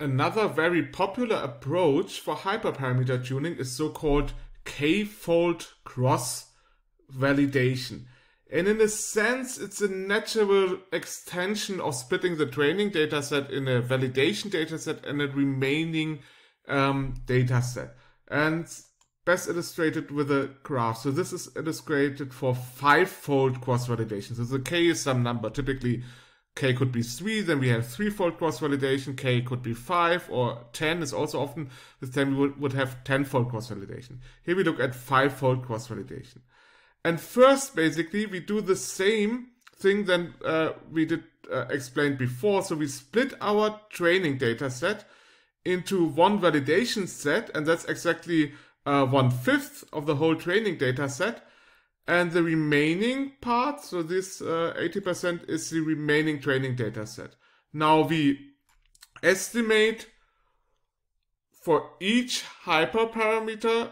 Another very popular approach for hyperparameter tuning is so-called k-fold cross validation. And in a sense, it's a natural extension of splitting the training dataset in a validation dataset and a remaining um, dataset. And best illustrated with a graph. So this is illustrated for five-fold cross-validation. So the k is some number, typically k could be 3, then we have threefold cross-validation, k could be 5 or 10 is also often, with 10 we would, would have tenfold cross-validation. Here we look at fivefold cross-validation. And first, basically, we do the same thing than uh, we did uh, explained before. So we split our training data set into one validation set, and that's exactly uh, one fifth of the whole training data set. And the remaining part, so this uh, 80% is the remaining training data set. Now we estimate for each hyperparameter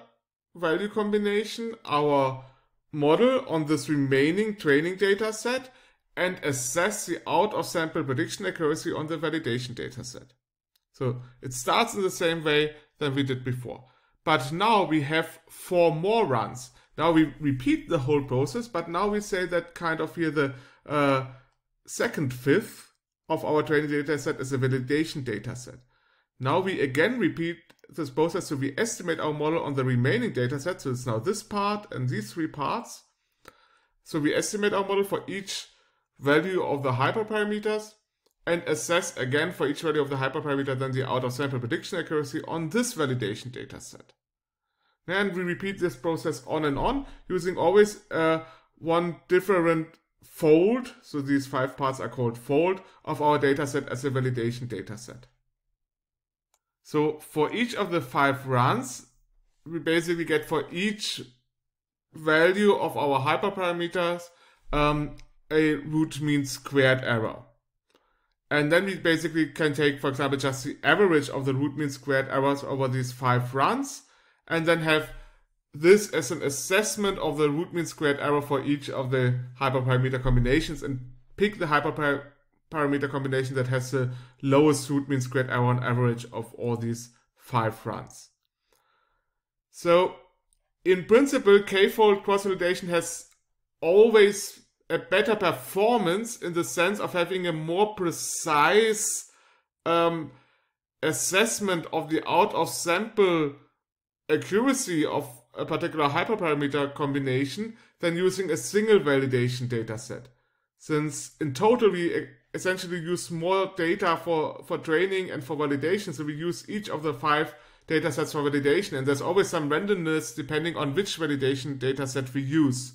value combination our model on this remaining training data set and assess the out of sample prediction accuracy on the validation data set. So it starts in the same way than we did before. But now we have four more runs. Now we repeat the whole process, but now we say that kind of here the uh, second fifth of our training data set is a validation data set. Now we again repeat this process, so we estimate our model on the remaining data set, so it's now this part and these three parts. So we estimate our model for each value of the hyperparameters and assess again for each value of the hyperparameter then the out of sample prediction accuracy on this validation data set. And we repeat this process on and on using always uh, one different fold. So these five parts are called fold of our data set as a validation data set. So for each of the five runs, we basically get for each value of our hyperparameters um, a root mean squared error. And then we basically can take, for example, just the average of the root mean squared errors over these five runs and then have this as an assessment of the root mean squared error for each of the hyperparameter combinations and pick the hyperparameter combination that has the lowest root mean squared error on average of all these five runs. So in principle, k-fold cross-validation has always a better performance in the sense of having a more precise um, assessment of the out-of-sample accuracy of a particular hyperparameter combination than using a single validation dataset. Since in total we essentially use more data for, for training and for validation, so we use each of the five datasets for validation, and there's always some randomness depending on which validation dataset we use.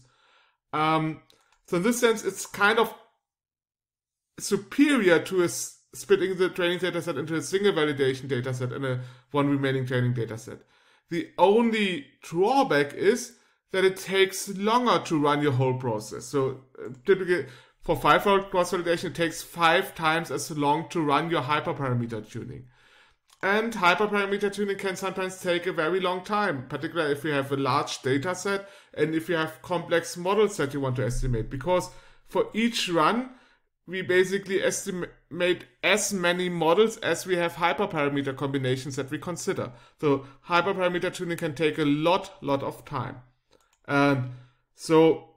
Um, so in this sense, it's kind of superior to a, splitting the training dataset into a single validation dataset and a one remaining training dataset. The only drawback is that it takes longer to run your whole process. So uh, typically for five-fold cross-validation, it takes five times as long to run your hyperparameter tuning. And hyperparameter tuning can sometimes take a very long time, particularly if you have a large data set and if you have complex models that you want to estimate. Because for each run, we basically estimate as many models as we have hyperparameter combinations that we consider. So hyperparameter tuning can take a lot, lot of time. And so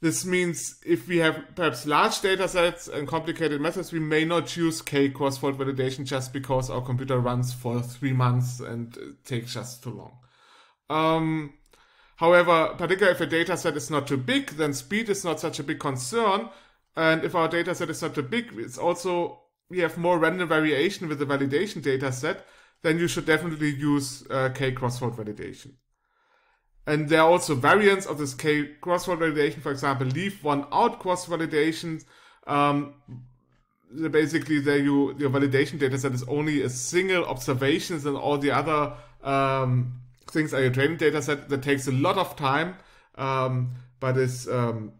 this means if we have perhaps large data sets and complicated methods, we may not use K cross-fault validation just because our computer runs for three months and uh, takes just too long. Um, however, particularly if a data set is not too big, then speed is not such a big concern and if our data set is such a big, it's also, we have more random variation with the validation data set, then you should definitely use uh, K-crossword validation. And there are also variants of this K-crossword validation, for example, leave one out cross validation. Um, basically, there you, your validation data set is only a single observations and all the other um, things are your training data set that takes a lot of time, um, but is um,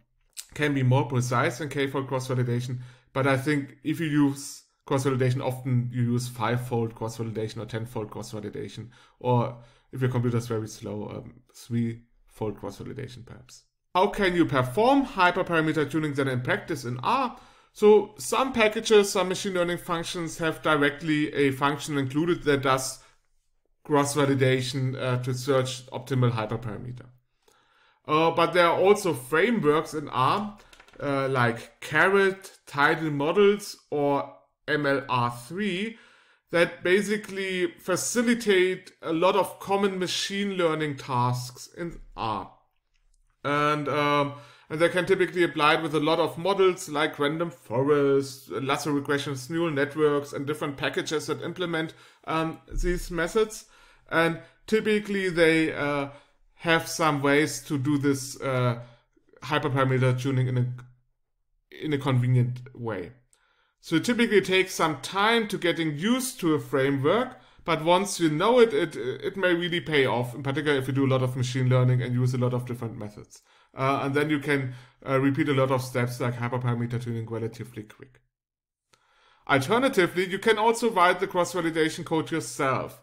can be more precise than k-fold cross-validation, but I think if you use cross-validation, often you use five-fold cross-validation or ten-fold cross-validation, or if your computer is very slow, um, three-fold cross-validation perhaps. How can you perform hyperparameter tuning then in practice in R? So some packages, some machine learning functions have directly a function included that does cross-validation uh, to search optimal hyperparameter. Uh, but there are also frameworks in R, uh, like Carrot, Tidal Models, or MLR3, that basically facilitate a lot of common machine learning tasks in R. And, um, and they can typically apply it with a lot of models like random forests, lasso regressions, neural networks, and different packages that implement um, these methods. And typically they uh, have some ways to do this uh, hyperparameter tuning in a in a convenient way. So it typically takes some time to getting used to a framework, but once you know it, it it may really pay off. In particular, if you do a lot of machine learning and use a lot of different methods, uh, and then you can uh, repeat a lot of steps like hyperparameter tuning relatively quick. Alternatively, you can also write the cross-validation code yourself.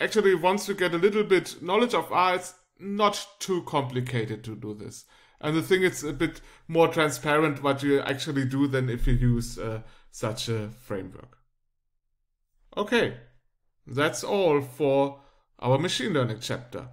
Actually, once you get a little bit knowledge of R, it's not too complicated to do this. And the thing is a bit more transparent what you actually do than if you use uh, such a framework. Okay, that's all for our machine learning chapter.